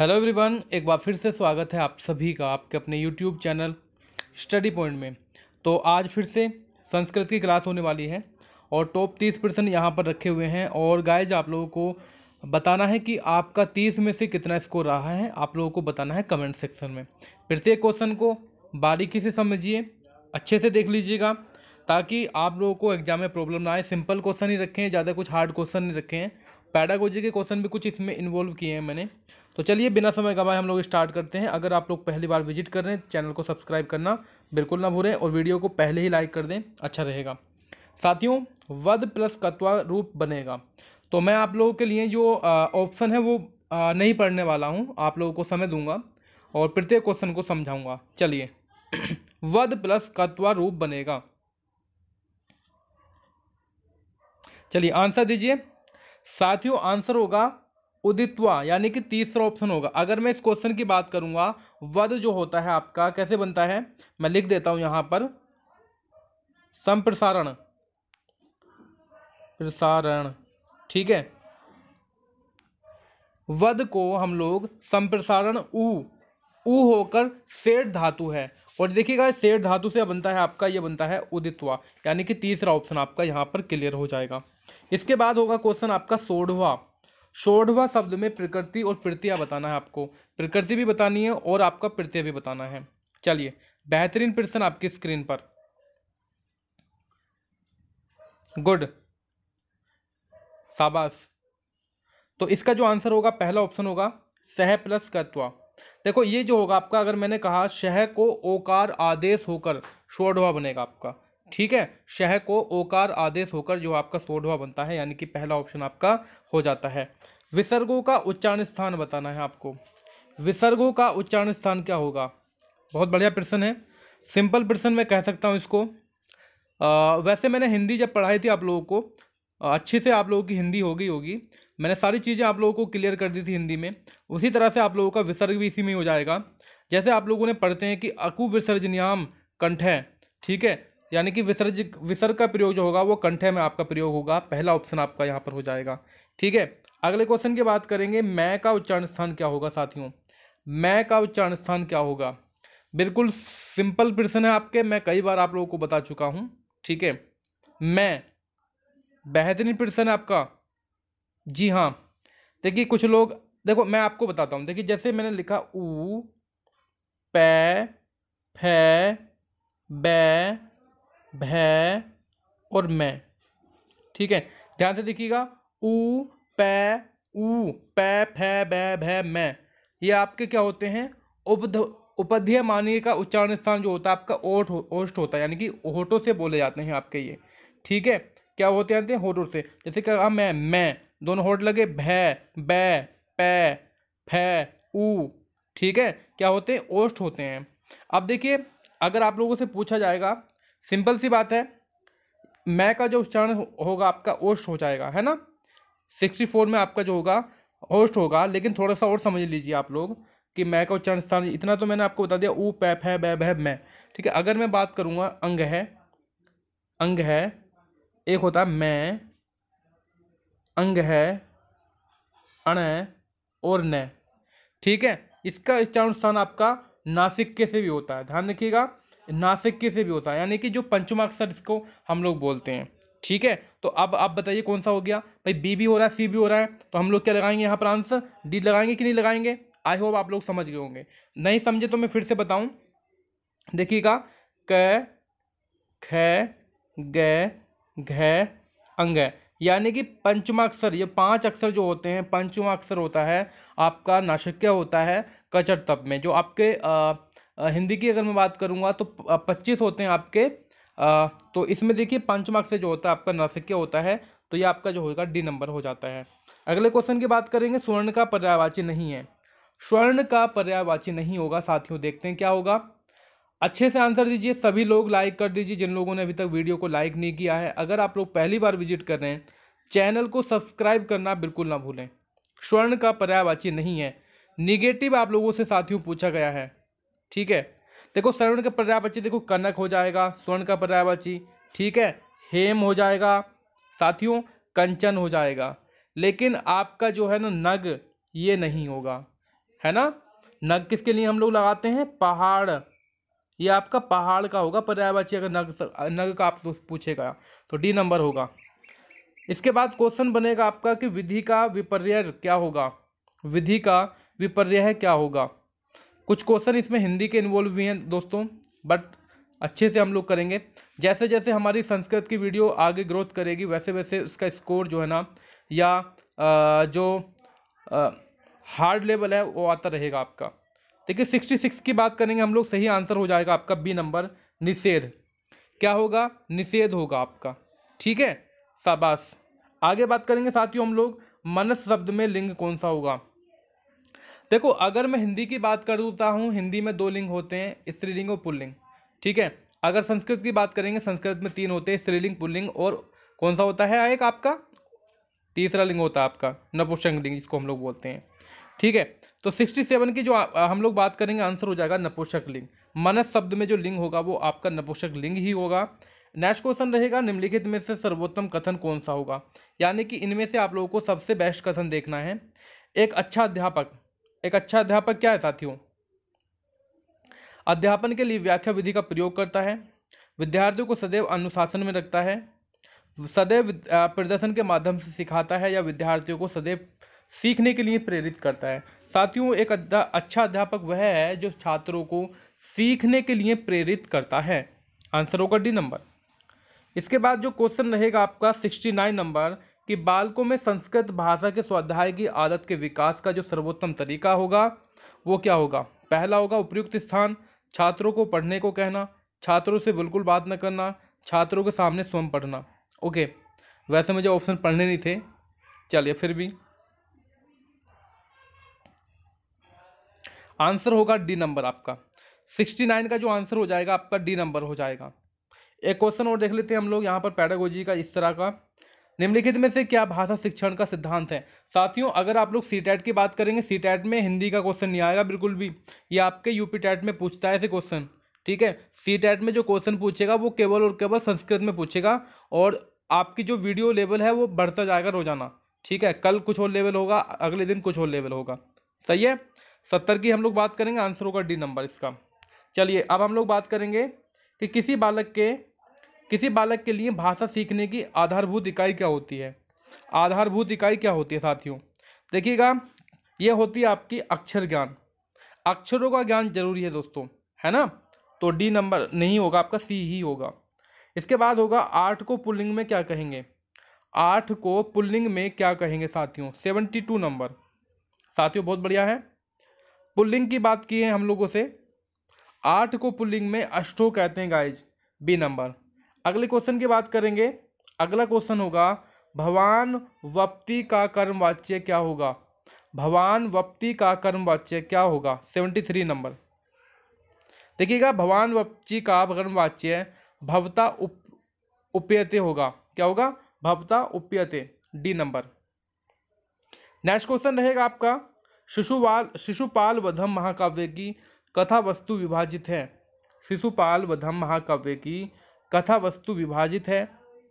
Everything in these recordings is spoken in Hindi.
हेलो एवरीवन एक बार फिर से स्वागत है आप सभी का आपके अपने यूट्यूब चैनल स्टडी पॉइंट में तो आज फिर से संस्कृत की क्लास होने वाली है और टॉप तीस परसेंट यहाँ पर रखे हुए हैं और गाइज आप लोगों को बताना है कि आपका तीस में से कितना स्कोर रहा है आप लोगों को बताना है कमेंट सेक्शन में प्रत्येक क्वेश्चन को बारीकी से समझिए अच्छे से देख लीजिएगा ताकि आप लोगों को एग्जाम में प्रॉब्लम ना आए सिंपल क्वेश्चन ही रखें ज़्यादा कुछ हार्ड क्वेश्चन नहीं रखें पैडागोजी के क्वेश्चन भी कुछ इसमें इन्वॉल्व किए हैं मैंने तो चलिए बिना समय गवाए हम लोग स्टार्ट करते हैं अगर आप लोग पहली बार विजिट कर रहे हैं चैनल को सब्सक्राइब करना बिल्कुल ना भूलें और वीडियो को पहले ही लाइक कर दें अच्छा रहेगा साथियों वध प्लस कत्वा रूप बनेगा तो मैं आप लोगों के लिए जो ऑप्शन है वो आ, नहीं पढ़ने वाला हूँ आप लोगों को समय दूंगा और प्रत्येक क्वेश्चन को समझाऊंगा चलिए वध प्लस कत्वा रूप बनेगा चलिए आंसर दीजिए साथियों आंसर होगा उदित्वा यानी कि तीसरा ऑप्शन होगा अगर मैं इस क्वेश्चन की बात करूंगा वध जो होता है आपका कैसे बनता है मैं लिख देता हूं यहां पर संप्रसारण प्रसारण ठीक है वध को हम लोग संप्रसारण ऊ ऊ होकर सेठ धातु है और देखिएगा सेठ धातु से बनता है आपका यह बनता है उदित्वा यानी कि तीसरा ऑप्शन आपका यहां पर क्लियर हो जाएगा इसके बाद होगा क्वेश्चन आपका सोढ़वा सोढ़वा शब्द में प्रकृति और प्रत्या बताना है आपको प्रकृति भी बतानी है और आपका प्रत्यय भी बताना है चलिए बेहतरीन प्रश्न आपकी स्क्रीन पर गुड शाबाश तो इसका जो आंसर होगा पहला ऑप्शन होगा सह प्लस कत्वा देखो ये जो होगा आपका अगर मैंने कहा शह को ओकार आदेश होकर सोढ़वा बनेगा आपका ठीक है शह को ओकार आदेश होकर जो आपका सोढ़वा बनता है यानी कि पहला ऑप्शन आपका हो जाता है विसर्गों का उच्चारण स्थान बताना है आपको विसर्गों का उच्चारण स्थान क्या होगा बहुत बढ़िया प्रश्न है सिंपल प्रश्न मैं कह सकता हूँ इसको आ, वैसे मैंने हिंदी जब पढ़ाई थी आप लोगों को अच्छे से आप लोगों की हिंदी हो गई होगी मैंने सारी चीज़ें आप लोगों को क्लियर कर दी थी हिंदी में उसी तरह से आप लोगों का विसर्ग भी इसी में हो जाएगा जैसे आप लोगों ने पढ़ते हैं कि अकु विसर्जनियाम कंठ है ठीक है यानी कि विसर्ज विसर्ग का प्रयोग जो होगा वो कंठे में आपका प्रयोग होगा पहला ऑप्शन आपका यहाँ पर हो जाएगा ठीक है अगले क्वेश्चन की बात करेंगे मैं का उच्चारण स्थान क्या होगा साथियों मैं का उच्चारण स्थान क्या होगा बिल्कुल सिंपल प्रश्न है आपके मैं कई बार आप लोगों को बता चुका हूँ ठीक है मैं बेहतरीन प्रश्न है आपका जी हाँ देखिए कुछ लोग देखो मैं आपको बताता हूँ देखिए जैसे मैंने लिखा ऊ पै फै बै भय और मैं ठीक है ध्यान से देखिएगा ऊ पै ऊ पै फै भय भय मैं ये आपके क्या होते हैं उपध उपध्यय मानिए का उच्चारण स्थान जो होता है आपका ओठ ओष्ट होता है यानी कि होठों से बोले जाते हैं आपके ये ठीक है क्या होते हैं होठों से जैसे क्या कहा मैं मैं दोनों होठ लगे भय बै पै फै उ ठीक है क्या होते हैं ओष्ट होते हैं अब देखिए अगर आप लोगों से पूछा जाएगा सिंपल सी बात है मैं का जो उच्चारण होगा आपका ओस्ट हो जाएगा है ना सिक्सटी फोर में आपका जो होगा ओस्ट होगा लेकिन थोड़ा सा और समझ लीजिए आप लोग कि मैं का उच्चारण स्थान इतना तो मैंने आपको बता दिया ऊ पैप है बै भै मैं ठीक है अगर मैं बात करूँगा अंग है अंग है एक होता है मैं अंग है अण और न ठीक है इसका उच्चारण स्थान आपका नासिक के से भी होता है ध्यान रखिएगा के से भी होता है यानी कि जो पंचमाक्षर इसको हम लोग बोलते हैं ठीक है तो अब आप बताइए कौन सा हो गया भाई बी भी हो रहा है सी भी हो रहा है तो हम लोग क्या लगाएंगे यहाँ पर आंसर डी लगाएंगे कि नहीं लगाएंगे आई होप आप लोग समझ गए होंगे नहीं समझे तो मैं फिर से बताऊँ देखिएगा क ख ग घ अंग यानी कि पंचमाक्षर ये पांच अक्षर जो होते हैं पंचमाक्षर होता है आपका नाशक्य होता है कचर तप में जो आपके आ, हिंदी की अगर मैं बात करूँगा तो पच्चीस होते हैं आपके तो इसमें देखिए पंच मार्क्स से जो होता है आपका नरसिक्य होता है तो ये आपका जो होगा डी नंबर हो जाता है अगले क्वेश्चन की बात करेंगे स्वर्ण का पर्यायवाची नहीं है स्वर्ण का पर्यायवाची नहीं होगा साथियों देखते हैं क्या होगा अच्छे से आंसर दीजिए सभी लोग लाइक कर दीजिए जिन लोगों ने अभी तक वीडियो को लाइक नहीं किया है अगर आप लोग पहली बार विजिट कर रहे हैं चैनल को सब्सक्राइब करना बिल्कुल ना भूलें स्वर्ण का पर्यायवाची नहीं है निगेटिव आप लोगों से साथियों पूछा गया है ठीक है देखो श्रवण का पर्यायवाची देखो कनक हो जाएगा स्वर्ण का पर्यायवाची ठीक है हेम हो जाएगा साथियों कंचन हो जाएगा लेकिन आपका जो है ना नग ये नहीं होगा है ना नग किसके लिए हम लोग लगाते हैं पहाड़ ये आपका पहाड़ का होगा पर्यायवाची अगर नग नग का आप पूछेगा तो डी नंबर होगा इसके बाद क्वेश्चन बनेगा आपका कि विधि का विपर्य क्या होगा विधि का विपर्य क्या होगा कुछ क्वेश्चन इसमें हिंदी के इन्वॉल्व भी हैं दोस्तों बट अच्छे से हम लोग करेंगे जैसे जैसे हमारी संस्कृत की वीडियो आगे ग्रोथ करेगी वैसे वैसे उसका स्कोर जो है ना या जो हार्ड लेवल है वो आता रहेगा आपका देखिए सिक्सटी सिक्स की बात करेंगे हम लोग सही आंसर हो जाएगा आपका बी नंबर निषेध क्या होगा निषेध होगा आपका ठीक है शाबाश आगे बात करेंगे साथियों हम लोग मनस शब्द में लिंग कौन सा होगा देखो अगर मैं हिंदी की बात करता हूँ हिंदी में दो लिंग होते हैं स्त्रीलिंग और पुल्लिंग ठीक है अगर संस्कृत की बात करेंगे संस्कृत में तीन होते हैं स्त्रीलिंग पुल्लिंग और कौन सा होता है एक आपका तीसरा लिंग होता है आपका नपुंसक लिंग जिसको हम लोग बोलते हैं ठीक है तो सिक्सटी सेवन की जो हम लोग बात करेंगे आंसर हो जाएगा नपुंसक लिंग मनस शब्द में जो लिंग होगा वो आपका नपुंसक लिंग ही होगा नेक्स्ट क्वेश्चन रहेगा निम्नलिखित में से सर्वोत्तम कथन कौन सा होगा यानी कि इनमें से आप लोगों को सबसे बेस्ट कथन देखना है एक अच्छा अध्यापक एक अच्छा अध्यापक क्या है साथियों अध्यापन के लिए व्याख्या विधि का प्रयोग करता है विद्यार्थियों को सदैव अनुशासन में रखता है सदैव प्रदर्शन के माध्यम से सिखाता है या विद्यार्थियों को सदैव सीखने के लिए प्रेरित करता है साथियों एक अच्छा अध्यापक वह है जो छात्रों को सीखने के लिए प्रेरित करता है आंसर होगा डी नंबर इसके बाद जो क्वेश्चन रहेगा आपका सिक्सटी नाइन नंबर कि बालकों में संस्कृत भाषा के स्वाध्याय की आदत के विकास का जो सर्वोत्तम तरीका होगा वो क्या होगा पहला होगा उपयुक्त स्थान छात्रों को पढ़ने को कहना छात्रों से बिल्कुल बात न करना छात्रों के सामने स्वयं पढ़ना ओके वैसे मुझे ऑप्शन पढ़ने नहीं थे चलिए फिर भी आंसर होगा डी नंबर आपका सिक्सटी नाइन का जो आंसर हो जाएगा आपका डी नंबर हो जाएगा एक क्वेश्चन और देख लेते हैं हम लोग यहाँ पर पैडागोजी का इस तरह का निम्नलिखित में से क्या भाषा शिक्षण का सिद्धांत है साथियों अगर आप लोग सी की बात करेंगे सी में हिंदी का क्वेश्चन नहीं आएगा बिल्कुल भी ये आपके यूपी टैट में पूछता है ऐसे क्वेश्चन ठीक है सी टैट में जो क्वेश्चन पूछेगा वो केवल और केवल संस्कृत में पूछेगा और आपकी जो वीडियो लेवल है वो बढ़ता जाएगा रोजाना ठीक है कल कुछ और लेवल होगा अगले दिन कुछ और लेवल होगा सही है सत्तर की हम लोग बात करेंगे आंसर होगा डी नंबर इसका चलिए अब हम लोग बात करेंगे कि किसी बालक के किसी बालक के लिए भाषा सीखने की आधारभूत इकाई क्या होती है आधारभूत इकाई क्या होती है साथियों देखिएगा ये होती है आपकी अक्षर ज्ञान अक्षरों का ज्ञान जरूरी है दोस्तों है ना तो डी नंबर नहीं होगा आपका सी ही होगा इसके बाद होगा आठ को पुल्लिंग में क्या कहेंगे आठ को पुल्लिंग में क्या कहेंगे साथियों सेवेंटी टू नंबर साथियों बहुत बढ़िया है पुल्लिंग की बात की है हम लोगों से आठ को पुल्लिंग में अष्टो कहते हैं गाइज बी नंबर अगले क्वेश्चन की बात करेंगे अगला क्वेश्चन होगा भवान वप्ति का कर्म वाच्य क्या होगा भवान वप्ति का कर्म वाच्य क्या होगा सेवेंटी थ्री नंबर देखिएगा भवान वप्ति का कर्म वाच्य भवता उप उपयते होगा क्या होगा भवता उपयते डी नंबर नेक्स्ट क्वेश्चन रहेगा आपका शिशुपाल शिशुपाल वधम महाकाव्य की कथा वस्तु विभाजित है शिशुपाल वधम महाकाव्य की कथा वस्तु विभाजित है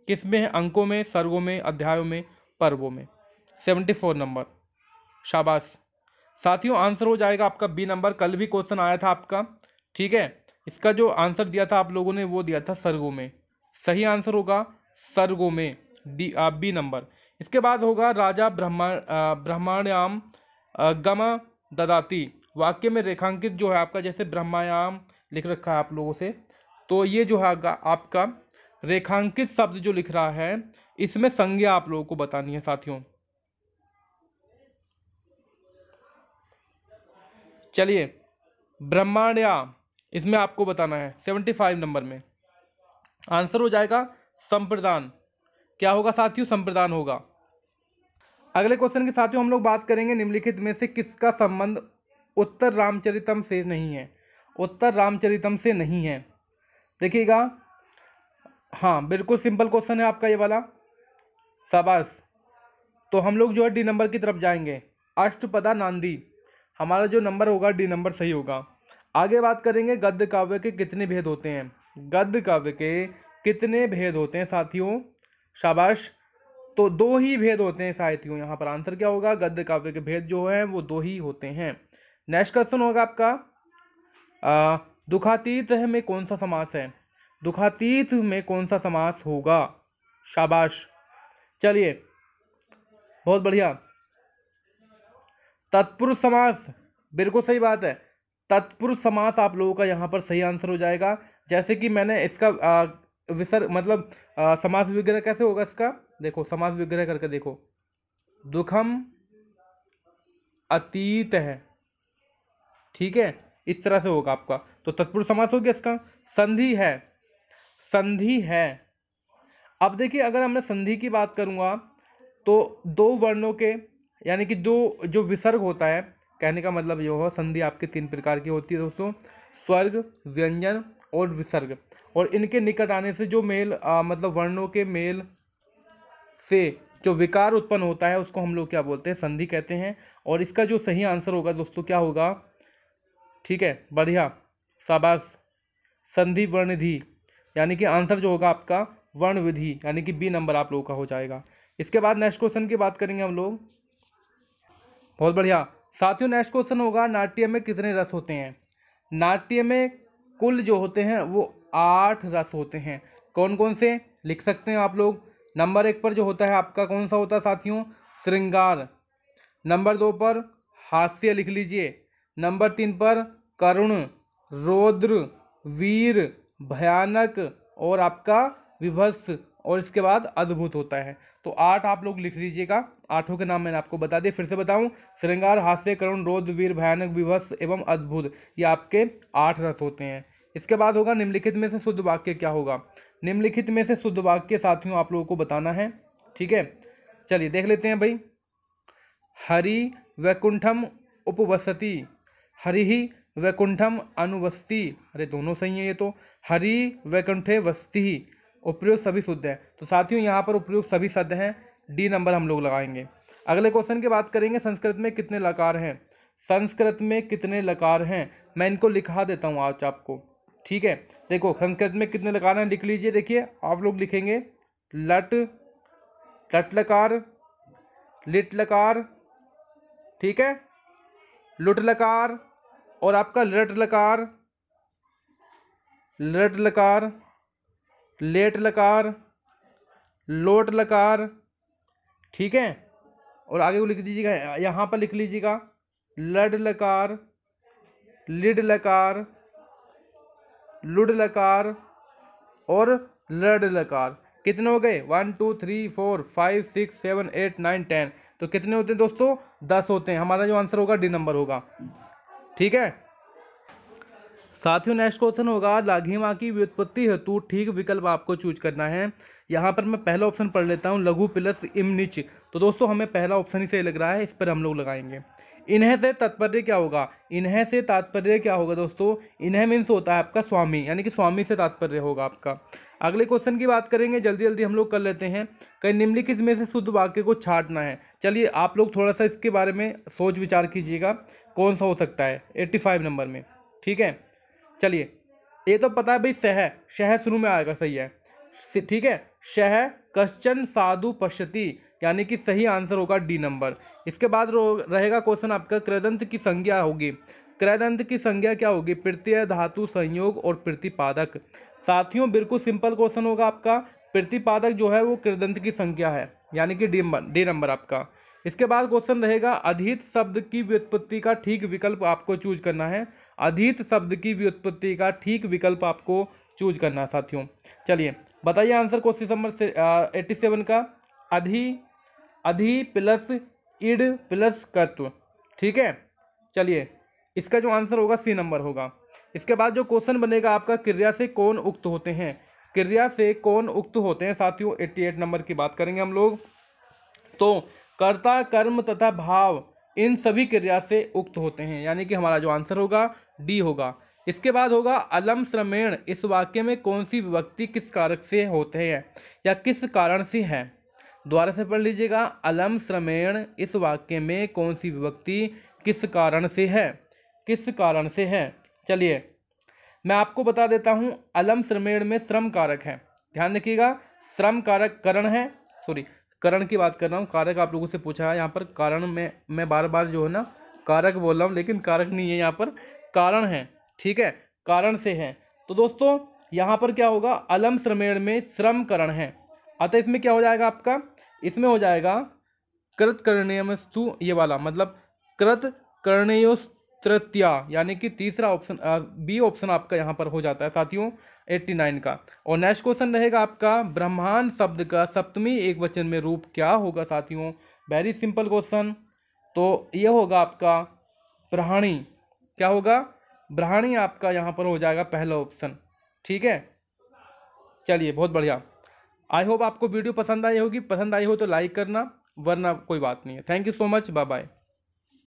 किसमें है अंकों में सर्गों में अध्यायों में पर्वों में सेवेंटी फोर नंबर शाबाश साथियों आंसर हो जाएगा आपका बी नंबर कल भी क्वेश्चन आया था आपका ठीक है इसका जो आंसर दिया था आप लोगों ने वो दिया था सर्गों में सही आंसर होगा सर्गों में डी बी नंबर इसके बाद होगा राजा ब्रह्मा ब्रह्माण्याम गम ददाती वाक्य में रेखांकित जो है आपका जैसे ब्रह्मायाम लिख रखा है आप लोगों से तो ये जो है आपका रेखांकित शब्द जो लिख रहा है इसमें संज्ञा आप लोगों को बतानी है साथियों चलिए ब्रह्मांडया इसमें आपको बताना है सेवेंटी फाइव नंबर में आंसर हो जाएगा संप्रदान क्या होगा साथियों संप्रदान होगा अगले क्वेश्चन के साथियों हम लोग बात करेंगे निम्नलिखित में से किसका संबंध उत्तर रामचरितम से नहीं है उत्तर रामचरितम से नहीं है देखिएगा हाँ बिल्कुल सिंपल क्वेश्चन है आपका ये वाला शाबाश तो हम लोग जो है डी नंबर की तरफ जाएंगे अष्टपदा नांदी हमारा जो नंबर होगा डी नंबर सही होगा आगे बात करेंगे गद्य काव्य के कितने भेद होते हैं गद्य काव्य के कितने भेद होते हैं साथियों शाबाश तो दो ही भेद होते हैं साथियों यहाँ पर आंसर क्या होगा गद्य काव्य के भेद जो है वो दो ही होते हैं नेक्स्ट क्वेश्चन होगा आपका आ, दुखातीत में कौन सा समास है दुखातीत में कौन सा समास होगा शाबाश चलिए बहुत बढ़िया तत्पुरुष समास बिल्कुल सही बात है तत्पुरुष समास आप लोगों का यहाँ पर सही आंसर हो जाएगा जैसे कि मैंने इसका विसर मतलब समास विग्रह कैसे होगा इसका देखो समास विग्रह करके देखो दुखम अतीत है ठीक है इस तरह से होगा आपका तो तत्पुरुष समास हो गया इसका संधि है संधि है अब देखिए अगर हमने संधि की बात करूँगा तो दो वर्णों के यानी कि दो जो विसर्ग होता है कहने का मतलब ये हो संधि आपके तीन प्रकार की होती है दोस्तों स्वर्ग व्यंजन और विसर्ग और इनके निकट आने से जो मेल आ, मतलब वर्णों के मेल से जो विकार उत्पन्न होता है उसको हम लोग क्या बोलते हैं संधि कहते हैं और इसका जो सही आंसर होगा दोस्तों क्या होगा ठीक है बढ़िया शाबाश संधि वर्णधि यानी कि आंसर जो होगा आपका वर्ण विधि यानी कि बी नंबर आप लोगों का हो जाएगा इसके बाद नेक्स्ट क्वेश्चन की बात करेंगे हम लोग बहुत बढ़िया साथियों नेक्स्ट क्वेश्चन होगा नाट्य में कितने रस होते हैं नाट्य में कुल जो होते हैं वो आठ रस होते हैं कौन कौन से लिख सकते हैं आप लोग नंबर एक पर जो होता है आपका कौन सा होता है साथियों श्रृंगार नंबर दो पर हास्य लिख लीजिए नंबर तीन पर करुण रौद्र वीर भयानक और आपका विभत्स और इसके बाद अद्भुत होता है तो आठ आप लोग लिख लीजिएगा आठों के नाम मैंने आपको बता दिया फिर से बताऊं श्रृंगार हास्य करुण रौद्र वीर भयानक विभत्स एवं अद्भुत ये आपके आठ रस होते हैं इसके बाद होगा निम्नलिखित में से शुद्ध वाक्य क्या होगा निम्नलिखित में से शुद्ध वाक्य साथियों आप लोगों को बताना है ठीक है चलिए देख लेते हैं भाई हरि वैकुंठम उपवसती हरि ही वैकुंठम अनुवस्ती अरे दोनों सही है ये तो हरि वैकुंठे वस्ती ही उपयोग सभी शुद्ध है तो साथियों यहाँ पर उपयोग सभी शब्द हैं डी नंबर हम लोग लगाएंगे अगले क्वेश्चन की बात करेंगे संस्कृत में कितने लकार हैं संस्कृत में कितने लकार हैं मैं इनको लिखा देता हूँ आज आपको ठीक है देखो संस्कृत में कितने लकार हैं लिख लीजिए देखिए आप लोग लिखेंगे लट लट लकार लिट लकार ठीक है लुट लकार और आपका लट लकार लट लकार लेट लकार लोट लकार ठीक है और आगे को लिख दीजिएगा यहाँ पर लिख लीजिएगा लड लकार लिड लकार लुड लकार और लड लकार कितने हो गए one two three four five six seven eight nine ten तो कितने होते हैं दोस्तों दस होते हैं हमारा जो आंसर होगा डी नंबर होगा ठीक है साथियों नेक्स्ट क्वेश्चन होगा लाघिमा की व्युत्पत्ति हेतु ठीक विकल्प आपको चूज करना है यहाँ पर मैं पहला ऑप्शन पढ़ लेता हूँ लघु प्लस इमनिच तो दोस्तों हमें पहला ऑप्शन ही सही लग रहा है इस पर हम लोग लगाएंगे इन्हें से तात्पर्य क्या होगा इन्हें से तात्पर्य क्या होगा दोस्तों इन्हें मीन्स होता है आपका स्वामी यानी कि स्वामी से तात्पर्य होगा आपका अगले क्वेश्चन की बात करेंगे जल्दी जल्दी हम लोग कर लेते हैं कहीं निम्नलिखित में से शुद्ध वाक्य को छाटना है चलिए आप लोग थोड़ा सा इसके बारे में सोच विचार कीजिएगा कौन सा हो सकता है एट्टी फाइव नंबर में ठीक है चलिए ये तो पता है भाई शह शह शुरू में आएगा सही है ठीक है शह कश्चन साधु पश्यति यानी कि सही आंसर होगा डी नंबर इसके बाद रहेगा क्वेश्चन आपका क्रदंत की संज्ञा होगी क्रदंत की संज्ञा क्या होगी प्रत्यय धातु संयोग और प्रतिपादक साथियों बिल्कुल सिंपल क्वेश्चन होगा आपका प्रतिपादक जो है वो कृदंत की संख्या है यानी कि डी नंबर डी नंबर आपका इसके बाद क्वेश्चन रहेगा अधित शब्द की व्युत्पत्ति का ठीक विकल्प आपको चूज करना है अधित शब्द की व्युत्पत्ति का ठीक विकल्प आपको चूज करना है साथियों चलिए बताइए answer question number eighty seven का अधि अधि प्लस इड प्लस कत्व ठीक है चलिए इसका जो आंसर होगा सी नंबर होगा इसके बाद जो क्वेश्चन बनेगा आपका क्रिया से कौन उक्त होते हैं क्रिया से कौन उक्त होते हैं साथियों एट नंबर की बात करेंगे हम लोग तो कर्ता कर्म तथा भाव इन सभी क्रिया से उक्त होते हैं यानी कि हमारा जो आंसर होगा डी होगा इसके बाद होगा अलम श्रमेण इस वाक्य में कौन सी विभक्ति किस कारक से होते हैं या किस कारण से है दोबारा से पढ़ लीजिएगा अलम श्रमेण इस वाक्य में कौन सी विभक्ति किस कारण से है किस कारण से है चलिए मैं आपको बता देता हूँ अलम श्रमेण में श्रम कारक है ध्यान रखिएगा श्रम कारक करण है सॉरी कारण की बात कर रहा हूँ कारक आप लोगों से पूछा है यहाँ पर कारण में मैं बार बार जो है ना कारक बोल रहा हूँ लेकिन कारक नहीं है यहाँ पर कारण है ठीक है कारण से है तो दोस्तों यहाँ पर क्या होगा अलम श्रमेण में श्रम करण है अतः इसमें क्या हो जाएगा आपका इसमें हो जाएगा कृत करणेयमस्तु ये वाला मतलब कृत करणेयोस्तु तृतीया यानी कि तीसरा ऑप्शन बी ऑप्शन आपका यहाँ पर हो जाता है साथियों 89 का और नेक्स्ट क्वेश्चन रहेगा आपका ब्रह्मांड शब्द का सप्तमी एक वचन में रूप क्या होगा साथियों वेरी सिंपल क्वेश्चन तो ये होगा आपका प्रहाणी क्या होगा ब्रहाणी आपका यहाँ पर हो जाएगा पहला ऑप्शन ठीक है चलिए बहुत बढ़िया आई होप आपको वीडियो पसंद आई होगी पसंद आई हो तो लाइक करना वरना कोई बात नहीं है thank you so much bye bye